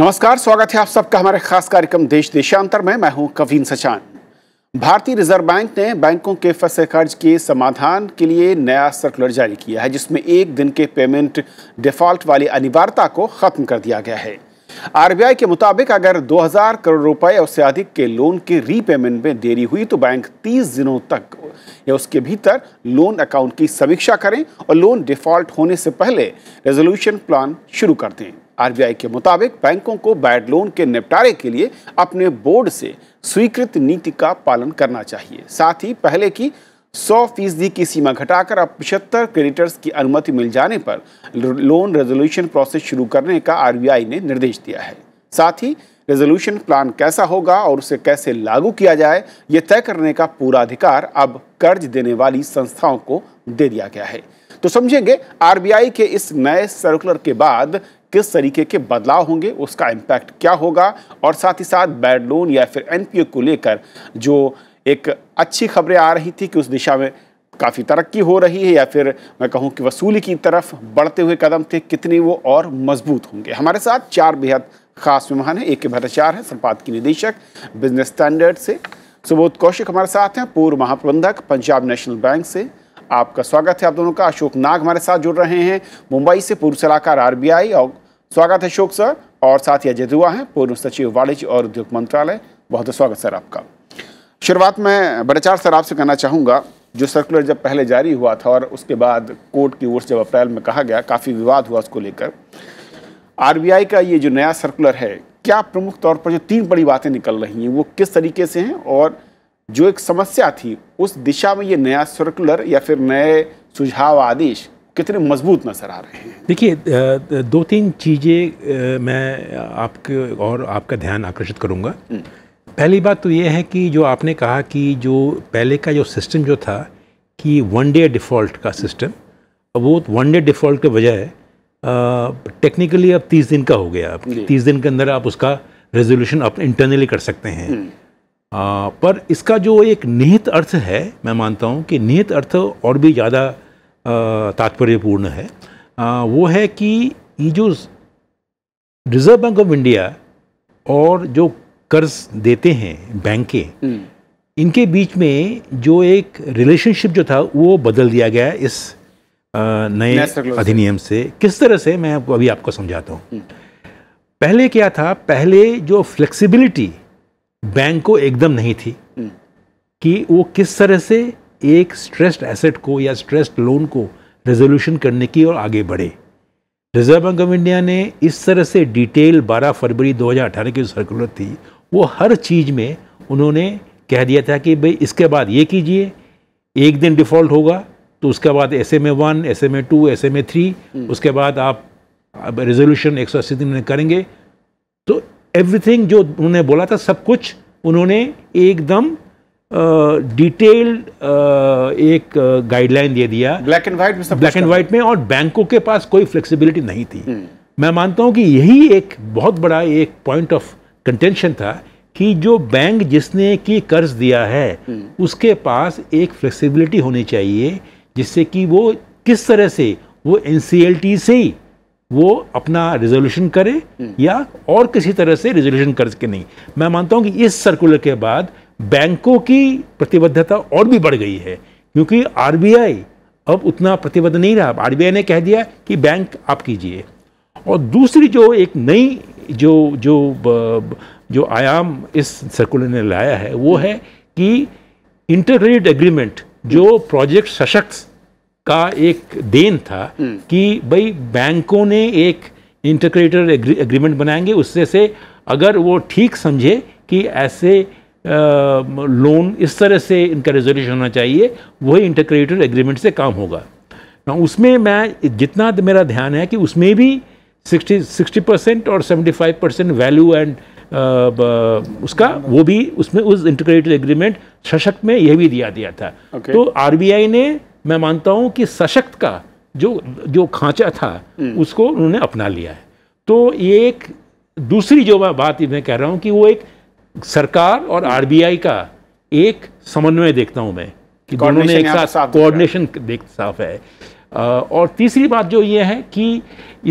नमस्कार स्वागत है आप सबका हमारे खास कार्यक्रम देश देशांतर में मैं हूं कवीन सचान भारतीय रिजर्व बैंक ने बैंकों के फंसे कर्ज के समाधान के लिए नया सर्कुलर जारी किया है जिसमें एक दिन के पेमेंट डिफॉल्ट वाली अनिवार्यता को खत्म कर दिया गया है आरबीआई के मुताबिक अगर 2000 करोड़ रुपए उससे अधिक के लोन के रीपेमेंट में देरी हुई तो बैंक 30 दिनों तक या उसके भीतर लोन अकाउंट की समीक्षा करें और लोन डिफॉल्ट होने से पहले रेजोल्यूशन प्लान शुरू कर दें आरबीआई के मुताबिक बैंकों को बैड लोन के निपटारे के लिए अपने बोर्ड से स्वीकृत नीति का पालन करना चाहिए साथ ही पहले की सौ फीसदी की सीमा घटाकर अब पिछहत्तर क्रेडिटर्स की अनुमति मिल जाने पर लोन रेजोल्यूशन प्रोसेस शुरू करने का आरबीआई ने निर्देश दिया है साथ ही रेजोल्यूशन प्लान कैसा होगा और उसे कैसे लागू किया जाए ये तय करने का पूरा अधिकार अब कर्ज देने वाली संस्थाओं को दे दिया गया है तो समझेंगे आरबीआई के इस नए सर्कुलर के बाद किस तरीके के बदलाव होंगे उसका इम्पैक्ट क्या होगा और साथ ही साथ बैड लोन या फिर एन को लेकर जो एक अच्छी खबरें आ रही थी कि उस दिशा में काफ़ी तरक्की हो रही है या फिर मैं कहूँ कि वसूली की तरफ बढ़ते हुए कदम थे कितने वो और मजबूत होंगे हमारे साथ चार बेहद खास मेहमान हैं ए के भट्टाचार्य हैं संपादकीय निदेशक बिजनेस स्टैंडर्ड से सुबोध कौशिक हमारे साथ हैं पूर्व महाप्रबंधक पंजाब नेशनल बैंक से आपका स्वागत है आप दोनों का अशोक नाग हमारे साथ जुड़ रहे हैं मुंबई से पूर्व सलाहकार आर और स्वागत है शोक सर और साथ ही अजय दुआ है पूर्व सचिव वाणिज्य और उद्योग मंत्रालय बहुत स्वागत सर आपका शुरुआत में बड़ाचार सर आपसे कहना चाहूँगा जो सर्कुलर जब पहले जारी हुआ था और उसके बाद कोर्ट की ओर से जब अप्रैल में कहा गया काफ़ी विवाद हुआ उसको लेकर आरबीआई का ये जो नया सर्कुलर है क्या प्रमुख तौर पर जो तीन बड़ी बातें निकल रही हैं वो किस तरीके से हैं और जो एक समस्या थी उस दिशा में ये नया सर्कुलर या फिर नए सुझाव आदेश कितने मजबूत नजर आ रहे हैं देखिए दो तीन चीज़ें मैं आपके और आपका ध्यान आकर्षित करूँगा हम्म। पहली बात तो ये है कि जो आपने कहा कि जो पहले का जो सिस्टम जो था कि वन डे डिफ़ॉल्ट का सिस्टम वो वन डे डिफ़ॉल्ट के बजाय टेक्निकली अब तीस दिन का हो गया अब तीस दिन के अंदर आप उसका रेजोल्यूशन आप इंटरनली कर सकते हैं आ, हम्म। पर इसका जो एक निहित अर्थ है मैं मानता हूँ कि निहित अर्थ और भी ज़्यादा तात्पर्यपूर्ण है आ, वो है कि ये जो रिजर्व बैंक ऑफ इंडिया और जो कर्ज देते हैं बैंकें हम्म। इनके बीच में जो एक रिलेशनशिप जो था वो बदल दिया गया इस नए अधिनियम से किस तरह से मैं आपको अभी आपको समझाता हूँ हम्म। पहले क्या था पहले जो फ्लेक्सिबिलिटी बैंक को एकदम नहीं थी हम्म। कि वो किस तरह से एक स्ट्रेस्ड एसेट को या स्ट्रेस्ड लोन को रेजोल्यूशन करने की ओर आगे बढ़े रिजर्व बैंक ऑफ इंडिया ने इस तरह से डिटेल 12 फरवरी 2018 की सर्कुलर थी वो हर चीज़ में उन्होंने कह दिया था कि भाई इसके बाद ये कीजिए एक दिन डिफ़ॉल्ट होगा तो उसके बाद S M A one S M A two S M A three उसके बाद आप रेजोल्यूशन एक सौ अस्सी दिन में करेंगे तो एवरीथिंग जो उन्होंने बोला था सब कुछ उन्होंने एकदम डिटेल्ड एक गाइडलाइन दे दिया ब्लैक एंड व्हाइट में ब्लैक एंड वाइट में और बैंकों के पास कोई फ्लेक्सिबिलिटी नहीं थी हम्म। मैं मानता हूं कि यही एक बहुत बड़ा एक पॉइंट ऑफ कंटेंशन था कि जो बैंक जिसने कि कर्ज दिया है हम्म। उसके पास एक फ्लेक्सिबिलिटी होनी चाहिए जिससे कि वो किस तरह से वो एन से ही वो अपना रिजोल्यूशन करे हम्म। या और किसी तरह से रेजोल्यूशन करके नहीं मैं मानता हूँ कि इस सर्कुलर के बाद बैंकों की प्रतिबद्धता और भी बढ़ गई है क्योंकि आरबीआई अब उतना प्रतिबद्ध नहीं रहा आरबीआई ने कह दिया कि बैंक आप कीजिए और दूसरी जो एक नई जो जो जो आयाम इस सर्कुलर ने लाया है वो है कि इंटरक्रेडिट एग्रीमेंट जो प्रोजेक्ट सशक्त का एक देन था हम्म। कि भाई बैंकों ने एक इंटरक्रेडिटर एग्रीमेंट बनाएंगे उससे से अगर वो ठीक समझे कि ऐसे लोन इस तरह से इनका रिजोल्यूशन होना चाहिए वही इंटरक्रेडिटर एग्रीमेंट से काम होगा ना उसमें मैं जितना मेरा ध्यान है कि उसमें भी 60 सिक्सटी परसेंट और 75 परसेंट वैल्यू एंड उसका वो भी उसमें उस इंटरक्रेडिटर एग्रीमेंट सशक्त में यह भी दिया दिया था okay. तो आर ने मैं मानता हूँ कि सशक्त का जो जो खांचा था hmm. उसको उन्होंने अपना लिया है तो ये एक दूसरी जो मैं बात मैं कह रहा हूँ कि वो एक सरकार और आरबीआई का एक समन्वय देखता हूं मैं कि दोनों ने एक साथ कोऑर्डिनेशन देख साफ है और तीसरी बात जो ये है कि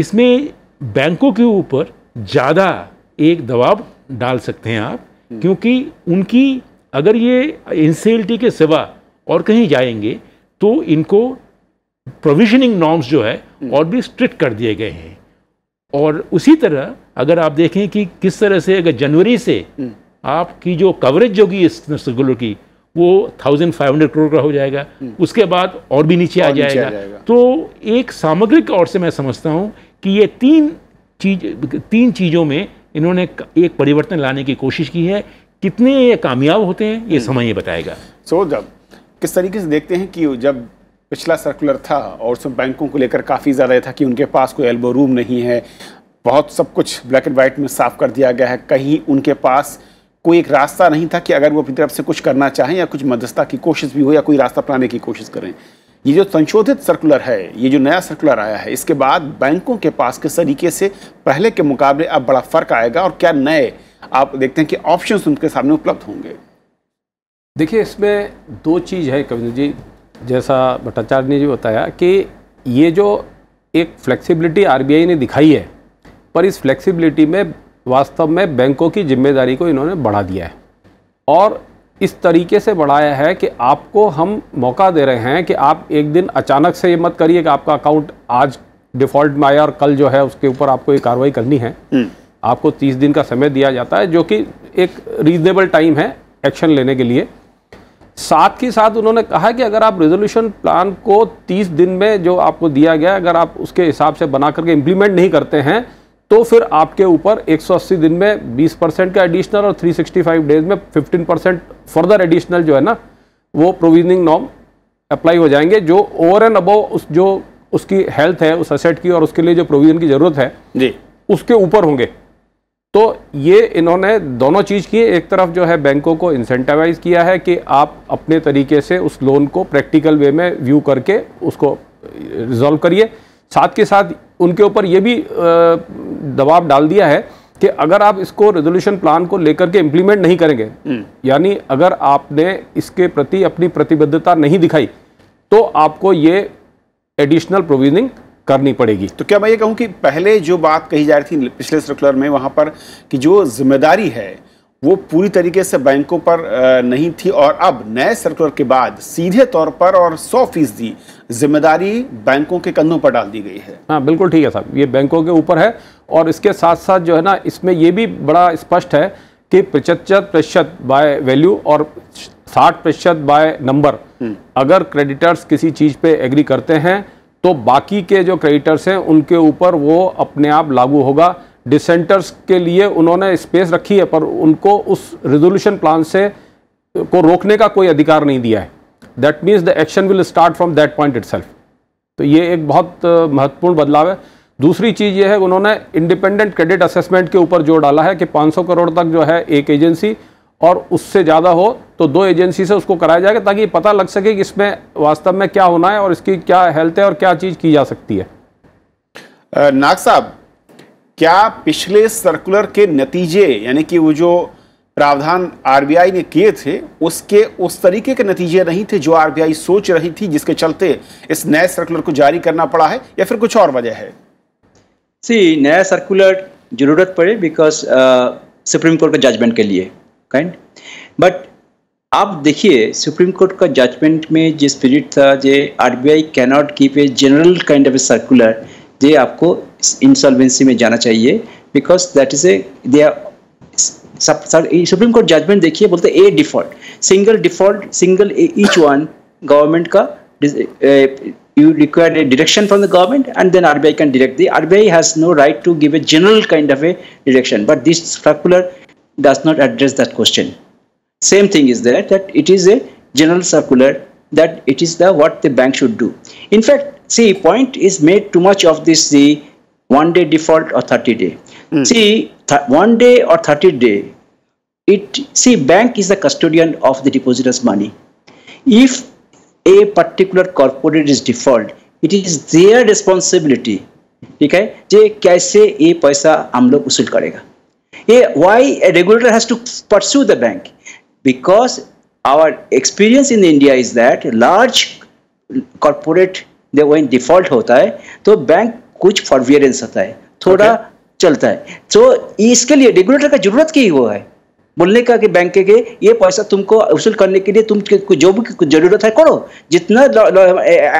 इसमें बैंकों के ऊपर ज़्यादा एक दबाव डाल सकते हैं आप हम्म। क्योंकि उनकी अगर ये एन के सिवा और कहीं जाएंगे तो इनको प्रोविजनिंग नॉर्म्स जो है हम्म। और भी स्ट्रिक्ट कर दिए गए हैं और उसी तरह अगर आप देखें कि किस तरह से अगर जनवरी से हम्म। आपकी जो कवरेज होगी इस सर्कुलर की वो थाउजेंड फाइव हंड्रेड करोड़ का हो जाएगा हम्म। उसके बाद और भी नीचे और आ जाएगा।, जाएगा तो एक सामग्रिक और से मैं समझता हूँ कि ये तीन चीज तीन चीज़ों में इन्होंने एक परिवर्तन लाने की कोशिश की है कितने ये कामयाब होते हैं ये हम्म। समय ये बताएगा सो so, जब किस तरीके से देखते हैं कि जब पिछला सर्कुलर था और उसमें बैंकों को लेकर काफ़ी ज़्यादा था कि उनके पास कोई एल्बो रूम नहीं है बहुत सब कुछ ब्लैक एंड वाइट में साफ कर दिया गया है कहीं उनके पास कोई एक रास्ता नहीं था कि अगर वो अपनी तरफ से कुछ करना चाहें या कुछ मदस्ता की कोशिश भी हो या कोई रास्ता अपनाने की कोशिश करें ये जो संशोधित सर्कुलर है ये जो नया सर्कुलर आया है इसके बाद बैंकों के पास किस तरीके से पहले के मुकाबले अब बड़ा फर्क आएगा और क्या नए आप देखते हैं कि ऑप्शन उनके सामने उपलब्ध होंगे देखिए इसमें दो चीज़ है कविंद्र जी जैसा भट्टाचार्य ने जी बताया कि ये जो एक फ्लेक्सिबिलिटी आरबीआई ने दिखाई है पर इस फ्लेक्सिबिलिटी में वास्तव में बैंकों की जिम्मेदारी को इन्होंने बढ़ा दिया है और इस तरीके से बढ़ाया है कि आपको हम मौका दे रहे हैं कि आप एक दिन अचानक से ये मत करिए कि आपका अकाउंट आज डिफ़ॉल्ट में आया और कल जो है उसके ऊपर आपको ये कार्रवाई करनी है हम्म। आपको तीस दिन का समय दिया जाता है जो कि एक रीजनेबल टाइम है एक्शन लेने के लिए साथ ही साथ उन्होंने कहा कि अगर आप रेजोल्यूशन प्लान को 30 दिन में जो आपको दिया गया अगर आप उसके हिसाब से बना करके इम्प्लीमेंट नहीं करते हैं तो फिर आपके ऊपर 180 दिन में 20 परसेंट का एडिशनल और 365 डेज में 15 परसेंट फर्दर एडिशनल जो है ना वो प्रोविजनिंग नॉर्म अप्लाई हो जाएंगे जो ओवर एंड अबो उस जो उसकी हेल्थ है उस असेट की और उसके लिए जो प्रोविजन की ज़रूरत है जी उसके ऊपर होंगे तो ये इन्होंने दोनों चीज़ की एक तरफ जो है बैंकों को इंसेंटिवाइज किया है कि आप अपने तरीके से उस लोन को प्रैक्टिकल वे में व्यू करके उसको रिजॉल्व करिए साथ के साथ उनके ऊपर ये भी दबाव डाल दिया है कि अगर आप इसको रेजोल्यूशन प्लान को लेकर के इम्प्लीमेंट नहीं करेंगे हम्म। यानी अगर आपने इसके प्रति अपनी प्रतिबद्धता नहीं दिखाई तो आपको ये एडिशनल प्रोविजनिंग करनी पड़ेगी तो क्या मैं ये कहूँ कि पहले जो बात कही जा रही थी पिछले सर्कुलर में वहाँ पर कि जो जिम्मेदारी है वो पूरी तरीके से बैंकों पर नहीं थी और अब नए सर्कुलर के बाद सीधे तौर पर और सौ फीसदी जिम्मेदारी बैंकों के कंधों पर डाल दी गई है हाँ बिल्कुल ठीक है साहब ये बैंकों के ऊपर है और इसके साथ साथ जो है ना इसमें ये भी बड़ा स्पष्ट है कि पचहत्तर प्रतिशत बाय वैल्यू और साठ प्रतिशत बाय नंबर हम्म। अगर क्रेडिटर्स किसी चीज़ पर एग्री करते हैं तो बाकी के जो क्रेडिटर्स हैं उनके ऊपर वो अपने आप लागू होगा डिसेंटर्स के लिए उन्होंने स्पेस रखी है पर उनको उस रेजोल्यूशन प्लान से को रोकने का कोई अधिकार नहीं दिया है that means the action will start from that point it तो ये एक बहुत महत्वपूर्ण बदलाव है दूसरी चीज़ ये है उन्होंने इंडिपेंडेंट क्रेडिट असेसमेंट के ऊपर जोर डाला है कि 500 करोड़ तक जो है एक एजेंसी और उससे ज़्यादा हो तो दो एजेंसी से उसको कराया जाएगा ताकि ये पता लग सके कि इसमें वास्तव में क्या होना है और इसकी क्या हेल्थ है और क्या चीज़ की जा सकती है नाग साहब क्या पिछले सर्कुलर के नतीजे यानी कि वो जो प्रावधान आरबीआई ने किए थे उसके उस तरीके के नतीजे नहीं थे जो आरबीआई सोच रही थी जिसके चलते इस नए सर्कुलर को जारी करना पड़ा है या फिर कुछ और वजह है सी नया सर्कुलर जरूरत पड़े बिकॉज सुप्रीम कोर्ट का जजमेंट के लिए काइंड बट आप देखिए सुप्रीम कोर्ट का जजमेंट में जो स्पिरिट था जे RBI can not keep a general kind of a circular दे आपको इंसॉल्वेंसी में जाना चाहिए because that is a the supreme court judgement देखिए बोलते e, a default single default single each one government का you require a direction from the government and then R B I can direct the R B I has no right to give a general kind of a direction but this circular does not address that question same thing is that that it is a general circular that it is the what the bank should do in fact see point is made too much of this the one day default or 30 day mm. see one day or 30 day it see bank is the custodian of the depositors money if a particular corporate is default it is their responsibility ठीक है जे कैसे ये पैसा हम लोग वसूल करेगा ये why regulator has to pursue the bank because our experience in India is that large corporate जब वही डिफॉल्ट होता है तो बैंक कुछ फॉरवियरेंस होता है थोड़ा okay. चलता है तो इसके लिए रेगुलेटर का जरूरत की हुआ है बोलने का कि बैंक के ये पैसा तुमको वसूल करने के लिए तुम जो भी जरूरत है करो जितना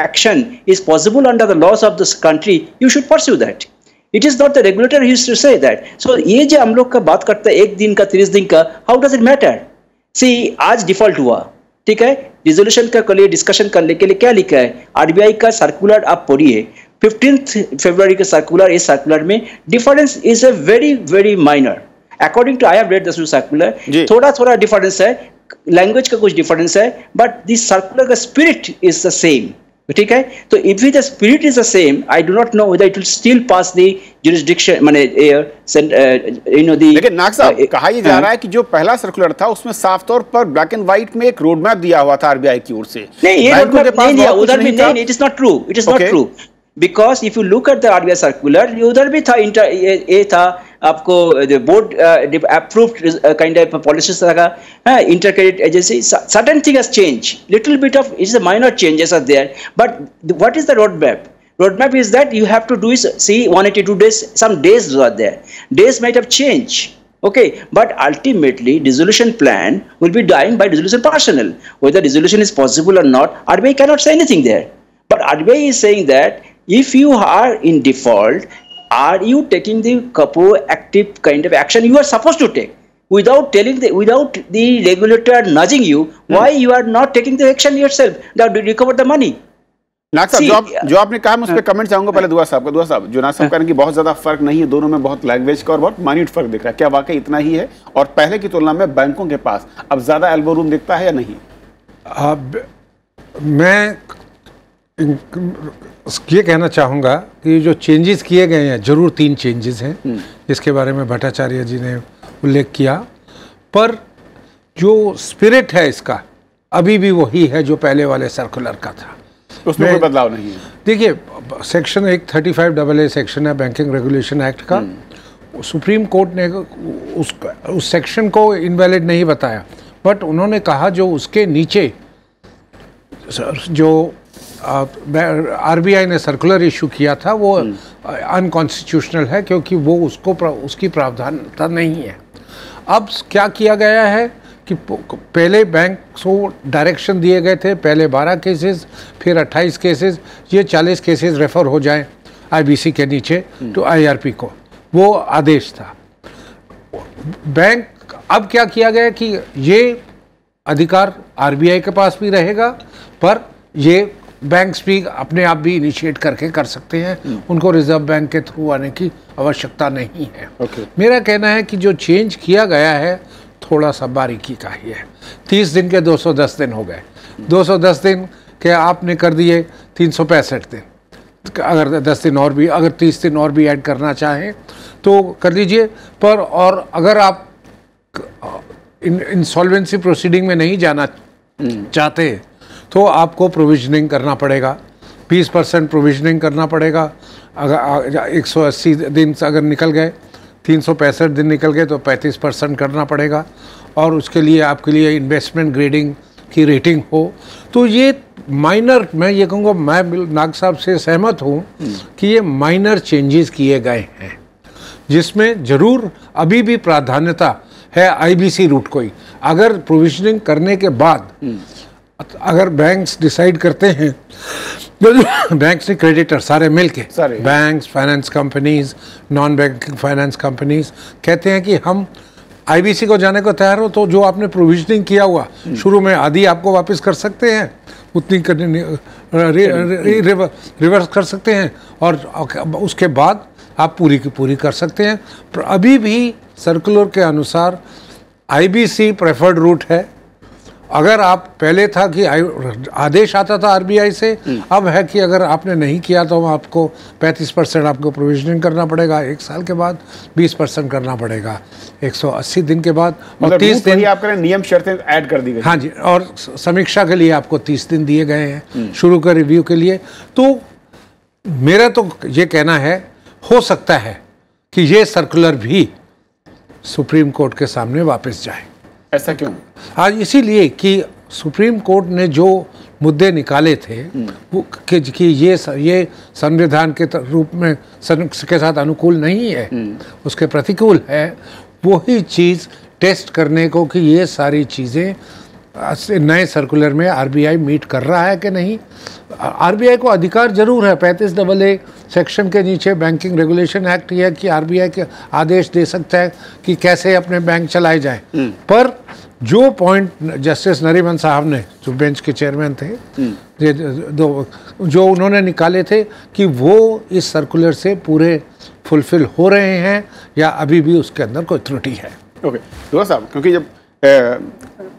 action is possible under the laws of this country you should pursue that it is not the regulator use to say that so ये जो हम लोग का बात करते हैं एक दिन का तीस दिन का how does it matter see आज डिफॉल्ट हुआ ठीक है रिजोल्यूशन का लिए डिस्कशन करने के लिए क्या लिखा है आरबीआई का सर्कुलर आप पढ़िए फिफ्टींथ फेब्रुवरी का सर्कुलर इस सर्कुलर में difference is a very very minor according to I have read circular थोड़ा थोड़ा डिफरेंस है लैंग्वेज का कुछ डिफरेंस है बट दिस सर्कुलर का स्पिरिट इज द सेम ठीक है तो if you the spirit is the same I do not know whether it will still pass the jurisdiction माने एयर यू नो द लेकिन नाक साहब uh, कहा ये जा हाँ। रहा है कि जो पहला सर्कुलर था उसमें साफ तौर पर ब्लैक एंड व्हाइट में एक रोड मैप दिया हुआ था आरबीआई की ओर से नहीं ये रोड मैप नहीं दिया उधर भी नहीं it is not true it is not true because if you look at the RBI circular उधर भी था इंटर ए था आपको board approved board of policies uh, रखा inter credit agency sudden thing has change little bit of it's a minor changes are there but what is the road map roadmap is that you have to do is see 182 days some days are there days might have changed okay but ultimately dissolution plan will be done by dissolution personnel whether dissolution is possible or not RBI cannot say anything there but RBI is saying that if you are in default are you taking the proactive kind of action you are supposed to take without telling the without the regulator nudging you hmm. why you are not taking the action yourself that you recover the money Nag जो आप जो आपने कहा मैं उस पर comment चाहूंगा पहले दुआ साहब का दुआ साहब जो नाग साहब कह रहे हैं कि बहुत ज्यादा फर्क नहीं है दोनों में बहुत लैंग्वेज का और बहुत माइन्यूट फर्क दिख रहा है क्या वाकई इतना ही है और पहले की तुलना में बैंकों के पास अब ज्यादा एल्बो रूम दिखता है या नहीं अब मैं ये कहना चाहूँगा कि जो चेंजेस किए गए हैं जरूर तीन चेंजेस हैं हम्म। जिसके बारे में भट्टाचार्य जी ने उल्लेख किया पर जो स्पिरिट है इसका अभी भी वही है जो पहले वाले सर्कुलर का था उसमें कोई बदलाव नहीं है देखिए सेक्शन एक thirty five double A section है बैंकिंग रेगुलेशन एक्ट का हम्म। सुप्रीम कोर्ट ने उस उस सेक्शन को इनवैलिड नहीं बताया बट उन्होंने कहा जो उसके नीचे जो आरबीआई ने सर्कुलर इशू किया था वो अनकॉन्स्टिट्यूशनल हम्म। है क्योंकि वो उसको प्रा, उसकी प्रावधानता नहीं है अब क्या किया गया है कि पहले बैंक को डायरेक्शन दिए गए थे पहले 12 केसेस फिर 28 केसेस ये 40 केसेस रेफर हो जाएं आईबीसी के नीचे हम्म। तो आईआरपी को वो आदेश था बैंक अब क्या किया गया कि ये अधिकार आरबीआई के पास भी रहेगा पर ये बैंक्स भी अपने आप भी इनिशिएट करके कर सकते हैं हम्म। उनको रिजर्व बैंक के थ्रू आने की आवश्यकता नहीं है okay. मेरा कहना है कि जो चेंज किया गया है थोड़ा सा बारीकी का ही है तीस दिन के 210 दिन हो गए 210 दिन के आपने कर दिए तीन दिन अगर दस दिन और भी अगर तीस दिन और भी ऐड करना चाहें तो कर लीजिए पर और अगर आप इंसॉल्वेंसी प्रोसीडिंग में नहीं जाना हम्म। चाहते तो आपको प्रोविजनिंग करना पड़ेगा बीस परसेंट प्रोविजनिंग करना पड़ेगा अगर एक सौ अस्सी दिन अगर निकल गए तीन सौ पैंसठ दिन निकल गए तो पैंतीस परसेंट करना पड़ेगा और उसके लिए आपके लिए इन्वेस्टमेंट ग्रेडिंग की रेटिंग हो तो ये माइनर मैं ये कहूँगा मैं नाग साहब से सहमत हूँ कि ये माइनर चेंजेस किए गए हैं जिसमें ज़रूर अभी भी प्राधान्यता है आईबीसी रूट को ही अगर प्रोविजनिंग करने के बाद अगर बैंक्स डिसाइड करते हैं बैंक्स तो के क्रेडिटर सारे मिल के banks finance companies non banking finance companies कहते हैं कि हम आईबीसी को जाने को तैयार हो तो जो आपने प्रोविजनिंग किया हुआ हम्म। शुरू में आधी आपको वापस कर सकते हैं उतनी कर, रि, रि, रि, हम्म। रिवर्स कर सकते हैं और उसके बाद आप पूरी की पूरी कर सकते हैं पर अभी भी सर्कुलर के अनुसार आईबीसी प्रेफर्ड रूट है अगर आप पहले था कि आदेश आता था आरबीआई से हम्म। अब है कि अगर आपने नहीं किया तो आपको 35 परसेंट आपको प्रोविजनिंग करना पड़ेगा एक साल के बाद 20 परसेंट करना पड़ेगा 180 दिन के बाद और मतलब तीस दिन करें नियम शर्तें ऐड कर दी गई हाँ जी और समीक्षा के लिए आपको तीस दिन दिए गए हैं हम्म। शुरू कर रिव्यू के लिए तो मेरा तो ये कहना है हो सकता है कि ये सर्कुलर भी सुप्रीम कोर्ट के सामने वापस जाए ऐसा क्यों आज इसीलिए कि सुप्रीम कोर्ट ने जो मुद्दे निकाले थे हम्म। वो कि, कि ये ये संविधान के रूप में सन, के साथ अनुकूल नहीं है हम्म। उसके प्रतिकूल है वही चीज़ टेस्ट करने को कि ये सारी चीज़ें नए सर्कुलर में आरबीआई मीट कर रहा है कि नहीं आरबीआई को अधिकार जरूर है पैंतीस डबल ए सेक्शन के नीचे बैंकिंग रेगुलेशन एक्ट यह कि आरबीआई के आदेश दे सकता है कि कैसे अपने बैंक चलाए जाएं हम्म। पर जो पॉइंट जस्टिस नरिमन साहब ने जो बेंच के चेयरमैन थे हम्म। दो जो उन्होंने निकाले थे कि वो इस सर्कुलर से पूरे फुलफिल हो रहे हैं या अभी भी उसके अंदर कोई त्रुटि है ओके okay. तो साहब क्योंकि जब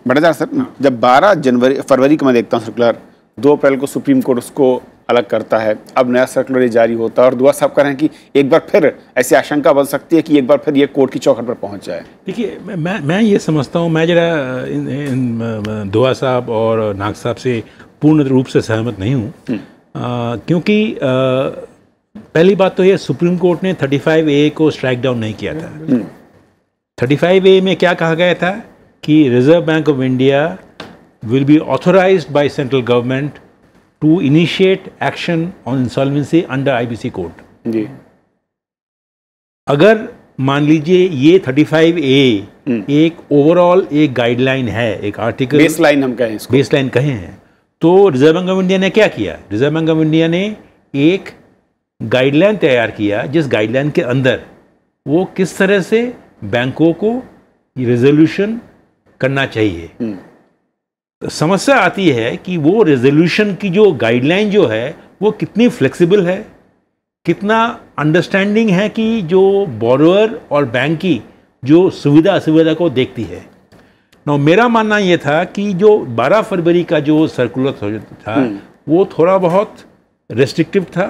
भट्टाचार्य सर जब 12 जनवरी फरवरी को मैं देखता हूँ सर्कुलर दो अप्रैल को सुप्रीम कोर्ट उसको अलग करता है अब नया सर्कुलर जारी होता है और दुआ साहब कह रहे हैं कि एक बार फिर ऐसी आशंका बन सकती है कि एक बार फिर ये कोर्ट की चौखट पर पहुंच जाए देखिए मैं मैं ये समझता हूँ मैं जरा दुआ साहब और नाग साहब से पूर्ण रूप से सहमत नहीं हूँ हम्म। क्योंकि पहली बात तो ये सुप्रीम कोर्ट ने फाइव ए को स्ट्राइक डाउन नहीं किया था फाइव हम्म। ए में क्या कहा गया था कि reserve bank of India will be authorise by central government to initiate action on insolvency under IBC code जी अगर मान लीजिए ये 35 ए हम्म। एक ओवरऑल एक गाइडलाइन है एक आर्टिकल बेसलाइन हम कहें इसको बेसलाइन कहे हैं तो रिजर्व बैंक ऑफ इंडिया ने क्या किया रिजर्व बैंक ऑफ इंडिया ने एक गाइडलाइन तैयार किया जिस गाइडलाइन के अंदर वो किस तरह से बैंकों को रेजोल्यूशन करना चाहिए हम्म। समस्या आती है कि वो रेजोल्यूशन की जो गाइडलाइन जो है वो कितनी फ्लेक्सिबल है कितना अंडरस्टैंडिंग है कि जो बोरोअर और बैंक की जो सुविधा असुविधा को देखती है ना मेरा मानना ये था कि जो 12 फरवरी का जो सर्कुलर था हम्म। वो थोड़ा बहुत रेस्ट्रिक्टिव था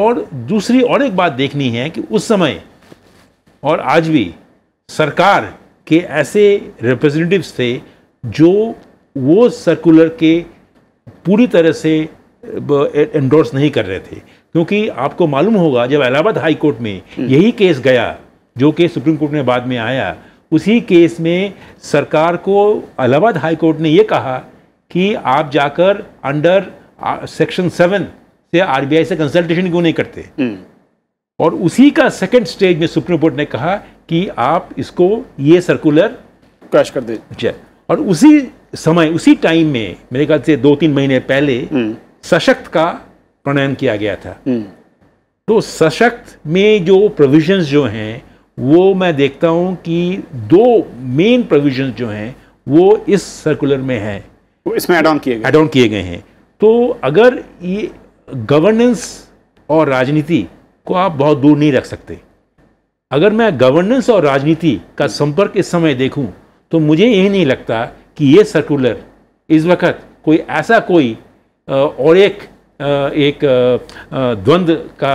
और दूसरी और एक बात देखनी है कि उस समय और आज भी सरकार के ऐसे रिप्रेजेंटेटिव्स थे जो वो सर्कुलर के पूरी तरह से एंडोर्स नहीं कर रहे थे क्योंकि आपको मालूम होगा जब इलाहाबाद हाई कोर्ट में हम्म। यही केस गया जो केस सुप्रीम कोर्ट में बाद में आया उसी केस में सरकार को इलाहाबाद हाई कोर्ट ने ये कहा कि आप जाकर अंडर सेक्शन सेवन से आरबीआई से कंसल्टेशन क्यों नहीं करते हम्म। और उसी का सेकंड स्टेज में सुप्रीम कोर्ट ने कहा कि आप इसको ये सर्कुलर क्रैश कर दे और उसी समय उसी टाइम में मेरे ख्याल से दो तीन महीने पहले हम्म। सशक्त का प्रणयन किया गया था हम्म। तो सशक्त में जो प्रोविजंस जो हैं वो मैं देखता हूं कि दो मेन प्रोविजंस जो हैं वो इस सर्कुलर में है इसमें एडॉन किए एडॉन किए गए हैं तो अगर ये गवर्नेंस और राजनीति को आप बहुत दूर नहीं रख सकते अगर मैं गवर्नेंस और राजनीति का संपर्क इस समय देखूं तो मुझे यही नहीं लगता कि ये सर्कुलर इस वक्त कोई ऐसा कोई और एक एक द्वंद का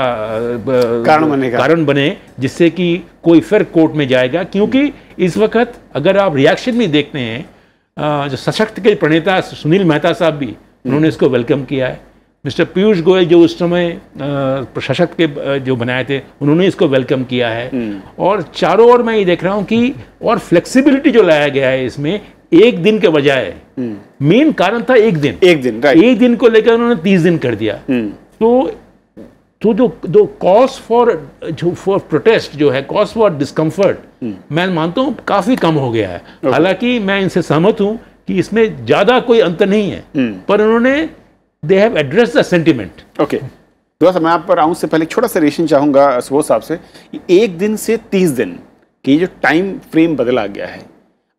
कारण बने कारण बने जिससे कि कोई फिर कोर्ट में जाएगा क्योंकि इस वक्त अगर आप रिएक्शन भी देखते हैं जो सशक्त के प्रणेता सुनील मेहता साहब भी उन्होंने इसको वेलकम किया है मिस्टर पीयूष गोयल जो उस समय प्रशासक के जो बनाए थे उन्होंने इसको वेलकम किया है हम्म। और चारों ओर मैं ये देख रहा हूँ कि और फ्लेक्सिबिलिटी जो लाया गया है इसमें एक दिन के बजाय हम्म। मेन कारण था एक दिन एक दिन राइट एक दिन को लेकर उन्होंने तीस दिन कर दिया हम्म। तो तो जो जो कॉस्ट फॉर जो फॉर प्रोटेस्ट जो है कॉज फॉर डिस्कम्फर्ट मैं मानता हूँ काफ़ी कम हो गया है हालांकि मैं इनसे सहमत हूँ कि इसमें ज़्यादा कोई अंतर नहीं है हम्म। पर उन्होंने they have address the sentiment okay थोड़ा सा मैं आप पर आऊँ से पहले छोटा सा रेशन चाहूँगा सुबोध साहब से एक दिन से तीस दिन की जो टाइम फ्रेम बदला गया है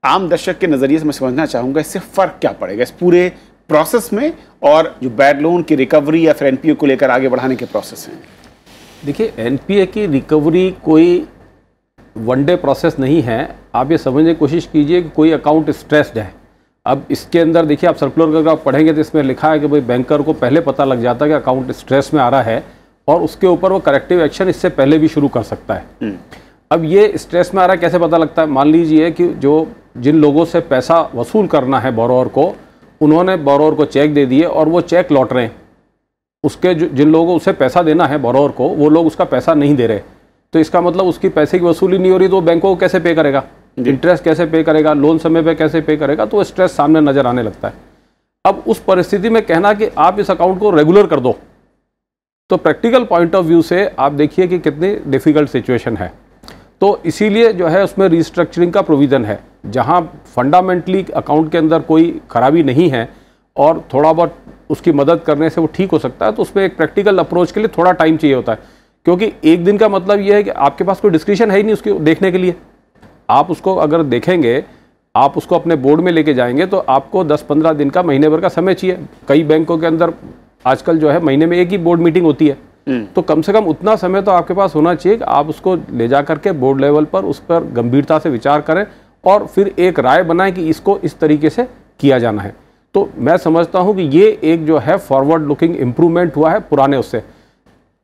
आम दर्शक के नज़रिए से मैं समझना चाहूँगा इससे फ़र्क क्या पड़ेगा इस पूरे प्रोसेस में और जो बैड लोन की रिकवरी या फिर एन को लेकर आगे बढ़ाने के प्रोसेस हैं देखिए एन की रिकवरी कोई वन डे प्रोसेस नहीं है आप ये समझने की कोशिश कीजिए कि कोई अकाउंट स्ट्रेस्ड है अब इसके अंदर देखिए आप सर्कुलर का ग्राफ पढ़ेंगे तो इसमें लिखा है कि भाई बैंकर को पहले पता लग जाता है कि अकाउंट स्ट्रेस में आ रहा है और उसके ऊपर वो करेक्टिव एक्शन इससे पहले भी शुरू कर सकता है हम्म। अब ये स्ट्रेस में आ रहा है कैसे पता लगता है मान लीजिए कि जो जिन लोगों से पैसा वसूल करना है बोरोर को उन्होंने बोरोर को चेक दे दिए और वो चेक लौट रहे हैं उसके जो जिन लोगों उसे पैसा देना है बोरोर को वो लोग उसका पैसा नहीं दे रहे तो इसका मतलब उसकी पैसे की वसूली नहीं हो रही तो बैंकों को कैसे पे करेगा इंटरेस्ट कैसे पे करेगा लोन समय पर कैसे पे करेगा तो स्ट्रेस सामने नज़र आने लगता है अब उस परिस्थिति में कहना कि आप इस अकाउंट को रेगुलर कर दो तो प्रैक्टिकल पॉइंट ऑफ व्यू से आप देखिए कि कितनी डिफ़िकल्ट सिचुएशन है तो इसीलिए जो है उसमें रिस्ट्रक्चरिंग का प्रोविज़न है जहाँ फंडामेंटली अकाउंट के अंदर कोई खराबी नहीं है और थोड़ा बहुत उसकी मदद करने से वो ठीक हो सकता है तो उसमें एक प्रैक्टिकल अप्रोच के लिए थोड़ा टाइम चाहिए होता है क्योंकि एक दिन का मतलब ये है कि आपके पास कोई डिस्क्रिप्शन है ही नहीं उसके देखने के लिए आप उसको अगर देखेंगे आप उसको अपने बोर्ड में लेके जाएंगे तो आपको 10-15 दिन का महीने भर का समय चाहिए कई बैंकों के अंदर आजकल जो है महीने में एक ही बोर्ड मीटिंग होती है हम्म। तो कम से कम उतना समय तो आपके पास होना चाहिए कि आप उसको ले जा करके बोर्ड लेवल पर उस पर गंभीरता से विचार करें और फिर एक राय बनाएं कि इसको इस तरीके से किया जाना है तो मैं समझता हूं कि ये एक जो है फॉरवर्ड लुकिंग इम्प्रूवमेंट हुआ है पुराने उससे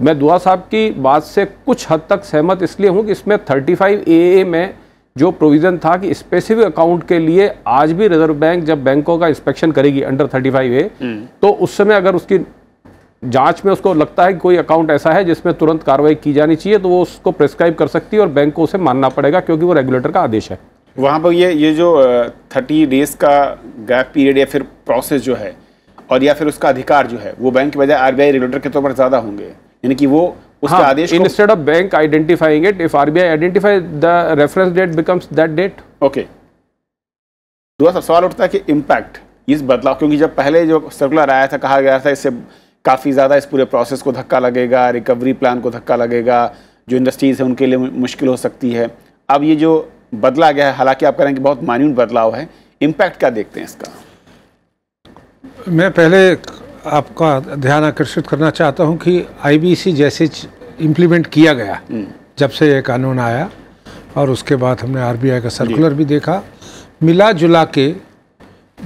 मैं दुआ साहब की बात से कुछ हद तक सहमत इसलिए हूँ कि इसमें थर्टी ए में जो प्रोविज़न था कि स्पेसिफिक अकाउंट के लिए आज भी रिजर्व बैंक जब बैंकों का इंस्पेक्शन करेगी अंडर फाइव ए तो उस समय अगर उसकी जांच में उसको लगता है कि कोई अकाउंट ऐसा है जिसमें तुरंत कार्रवाई की जानी चाहिए तो वो उसको प्रेस्क्राइब कर सकती है और बैंक को उसे मानना पड़ेगा क्योंकि वो रेगुलेटर का आदेश है वहाँ पर ये ये जो थर्टी डेज का गैप पीरियड या फिर प्रोसेस जो है और या फिर उसका अधिकार जो है वो बैंक की बजाय आर रेगुलेटर के तौर पर ज़्यादा होंगे यानी कि वो उसका हाँ, आदेश instead of bank identifying it if RBI identify the reference date becomes that date okay दूसरा सवाल उठता है कि इम्पैक्ट इस बदलाव क्योंकि जब पहले जो सर्कुलर आया था कहा गया था इससे काफ़ी ज़्यादा इस पूरे प्रोसेस को धक्का लगेगा रिकवरी प्लान को धक्का लगेगा जो इंडस्ट्रीज़ हैं उनके लिए मुश्किल हो सकती है अब ये जो बदला गया है हालांकि आप कह रहे हैं कि बहुत मान्यून बदलाव है इम्पैक्ट क्या देखते हैं इसका मैं पहले आपका ध्यान आकर्षित करना चाहता हूँ कि आईबीसी जैसे इम्प्लीमेंट किया गया हम्म। जब से ये कानून आया और उसके बाद हमने आरबीआई का सर्कुलर भी देखा मिला जुला के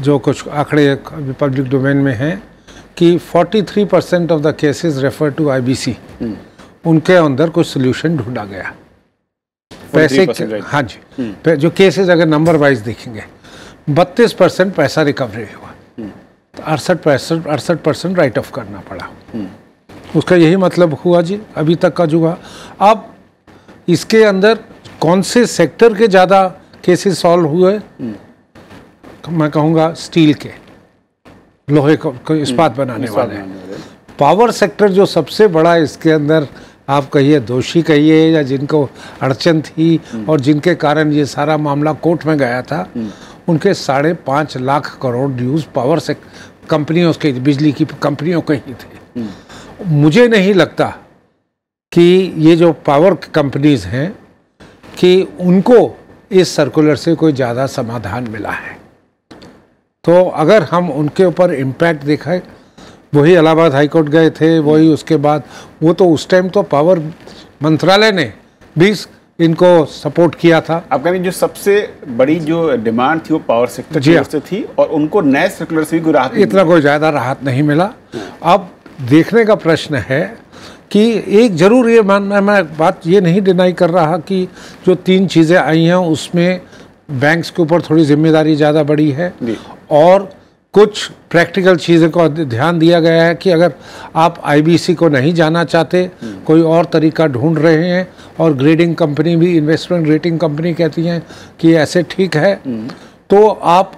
जो कुछ आंकड़े पब्लिक डोमेन में हैं कि 43 percent of the cases refer to IBC उनके अंदर कुछ सोल्यूशन ढूंढा गया पैसे हाँ जी hmm. जो केसेस अगर नंबर वाइज देखेंगे बत्तीस परसेंट पैसा रिकवरी हुआ hmm. तो अड़सठ पैंसठ अड़सठ परसेंट राइट ऑफ करना पड़ा hmm. उसका यही मतलब हुआ जी अभी तक का जो हुआ अब इसके अंदर कौन से सेक्टर के ज़्यादा केसेस सॉल्व हुए मैं कहूँगा स्टील के लोहे को इस्पात हम्म, बनाने वाले पावर सेक्टर जो सबसे बड़ा इसके अंदर आप कहिए दोषी कहिए या जिनको अड़चन थी हम्म। और जिनके कारण ये सारा मामला कोर्ट में गया था हम्म। उनके साढ़े पाँच लाख करोड़ ड्यूज पावर से कंपनियों के बिजली की कंपनियों के ही थे मुझे नहीं लगता कि ये जो पावर कंपनीज हैं कि उनको इस सर्कुलर से कोई ज़्यादा समाधान मिला है तो अगर हम उनके ऊपर इम्पैक्ट दिखाए वही इलाहाबाद हाईकोर्ट गए थे वही उसके बाद वो तो उस टाइम तो पावर मंत्रालय ने भी इनको सपोर्ट किया था अब कहें जो सबसे बड़ी जो डिमांड थी वो पावर सेक्टर की से थी और उनको नए सर्कुलर से भी राहत इतना कोई ज़्यादा राहत नहीं मिला अब देखने का प्रश्न है कि एक ज़रूर ये मानना मैं बात ये नहीं डिनाई कर रहा कि जो तीन चीज़ें आई हैं उसमें बैंक्स के ऊपर थोड़ी जिम्मेदारी ज़्यादा बड़ी है और कुछ प्रैक्टिकल चीज़ें को ध्यान दिया गया है कि अगर आप आईबीसी को नहीं जाना चाहते कोई और तरीका ढूंढ रहे हैं और ग्रेडिंग कंपनी भी इन्वेस्टमेंट रेटिंग कंपनी कहती हैं कि ऐसे ठीक है तो आप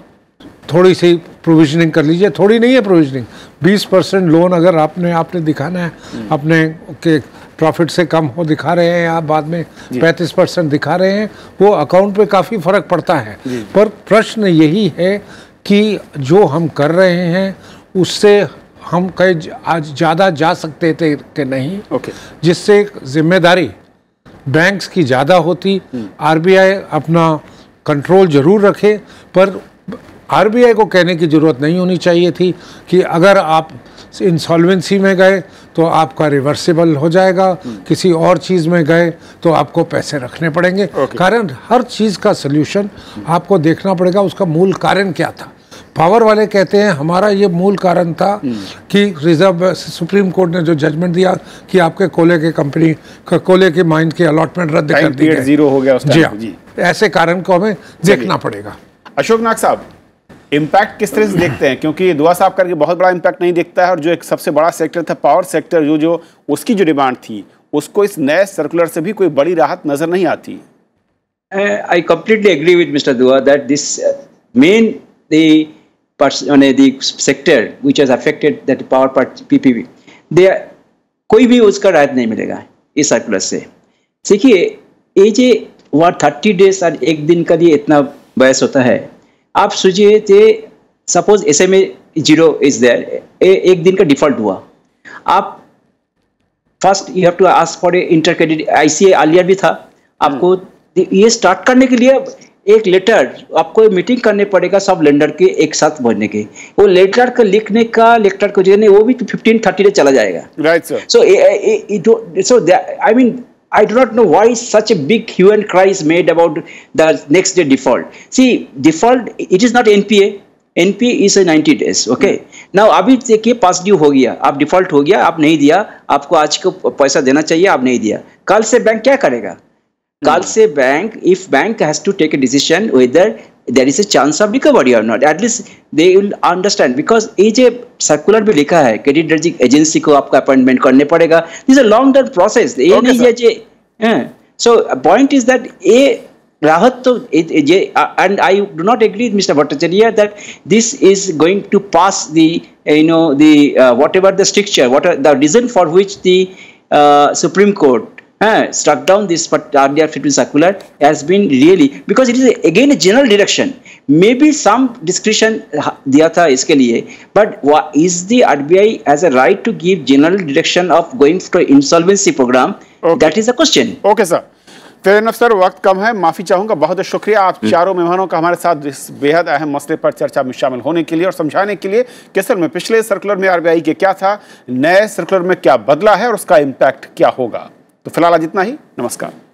थोड़ी सी प्रोविजनिंग कर लीजिए थोड़ी नहीं है प्रोविजनिंग 20 परसेंट लोन अगर आपने आपने दिखाना है अपने के प्रॉफिट से कम हो दिखा रहे हैं या बाद में 35 परसेंट दिखा रहे हैं वो अकाउंट पे काफ़ी फ़र्क पड़ता है पर प्रश्न यही है कि जो हम कर रहे हैं उससे हम कहीं आज ज़्यादा जा सकते थे कि नहीं okay. जिससे जिम्मेदारी बैंक्स की ज़्यादा होती hmm. आरबीआई अपना कंट्रोल जरूर रखे पर आरबीआई को कहने की ज़रूरत नहीं होनी चाहिए थी कि अगर आप इंसॉल्वेंसी में गए तो आपका रिवर्सिबल हो जाएगा hmm. किसी और चीज़ में गए तो आपको पैसे रखने पड़ेंगे okay. कारण हर चीज़ का सोल्यूशन hmm. आपको देखना पड़ेगा उसका मूल कारण क्या था पावर वाले कहते हैं हमारा ये मूल कारण था हम्म। कि रिजर्व सुप्रीम कोर्ट ने जो जजमेंट दिया कि आपके कोले के कंपनी कोले के माइंड के अलॉटमेंट रद्द कर दिए जीरो हो गया उस जी, हाँ। जी ऐसे कारण को हमें देखना पड़ेगा अशोक नाग साहब इम्पैक्ट किस तरह से देखते हैं क्योंकि दुआ साहब करके बहुत बड़ा इम्पैक्ट नहीं देखता है और जो एक सबसे बड़ा सेक्टर था पावर सेक्टर जो जो उसकी जो डिमांड थी उसको इस नए सर्कुलर से भी कोई बड़ी राहत नज़र नहीं आती I completely agree with mister Dua that this main the the sector which has affected that power PPP, दे कोई भी उसका राहत नहीं मिलेगा इस सर्कुलर से देखिए ये जे वहाँ थर्टी डेज और एक दिन का लिए इतना बहस होता है आप सोचिए कि suppose S M A zero is there एक दिन का डिफॉल्ट हुआ आप first you have to ask for a inter credit I C earlier भी था आपको हम्म। ये स्टार्ट करने के लिए एक लेटर आपको मीटिंग करने पड़ेगा सब लेंडर के एक साथ भरने के वो लेटर का लिखने का लेटर को जो वो भी फिफ्टीन थर्टी डे चला जाएगा right so so I mean I do not know why such a big hue and cry is made about the next day default. See, default, it is not NPA. NPA is a 90 days. Days okay ना अभी देखिए past due हो गया आप default हो गया आप नहीं दिया आपको आज को पैसा देना चाहिए आप नहीं दिया कल से bank क्या करेगा कल से bank if bank has to take a decision whether there is a chance of recovery और not at least they will understand because ये जो सर्कुलर भी लिखा है क्रेडिट रेटिंग एजेंसी को आपका अपॉइंटमेंट करने पड़ेगा this a long term process ये नहीं है जे so point is that a राहत तो ये and I do not agree mister Bhattacharya that this is going to pass the you know the whatever the stricture what the reason for which the supreme court uh, struck down this RDR 15 circular has been really because it is again a general direction. Maybe some discretion दिया था इसके लिए but is the RBI has a right to give general direction of going to insolvency program? Okay. That is the question. Okay, sir. फिर enough sir वक्त कम है माफ़ी चाहूंगा बहुत शुक्रिया आप चारों मेहमानों का हमारे साथ इस बेहद अहम मसले पर चर्चा में शामिल होने के लिए और समझाने के लिए कि सर में पिछले सर्कुलर में आरबीआई के क्या था नए सर्कुलर में क्या बदला है और उसका इम्पैक्ट क्या होगा तो फिलहाल आज इतना ही नमस्कार